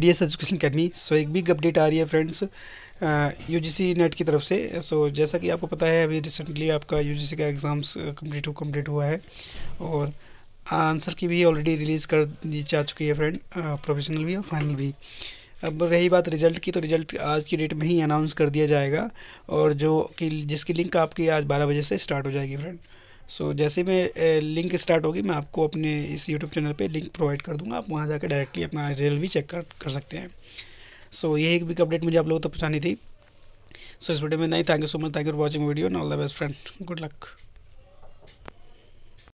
D S education academy so एक big update आ रही है friends U G C NET की तरफ से सो so, जैसा कि आपको पता है अभी रिसेंटली आपका यू जी सी का एग्ज़ाम्स कम्प्लीट कम्प्लीट हुआ है और आंसर uh, की भी ऑलरेडी रिलीज़ कर दी जा चुकी है फ्रेंड प्रोफेशनल uh, भी और फाइनल भी अब रही बात रिज़ल्ट की तो रिज़ल्ट आज की डेट में ही अनाउंस कर दिया जाएगा और जो कि जिसकी लिंक आपकी आज बारह बजे से स्टार्ट हो जाएगी फ्रेंड सो so, जैसे मैं लिंक स्टार्ट होगी मैं आपको अपने इस यूट्यूब चैनल पे लिंक प्रोवाइड कर दूंगा आप वहाँ जाकर डायरेक्टली अपना रेल भी चेक कर कर सकते हैं सो so, ये एक बिग अपडेट मुझे आप लोगों तक पहुँचानी थी सो so, इस वीडियो में नहीं thank you so much thank you for watching video and all the best friend good luck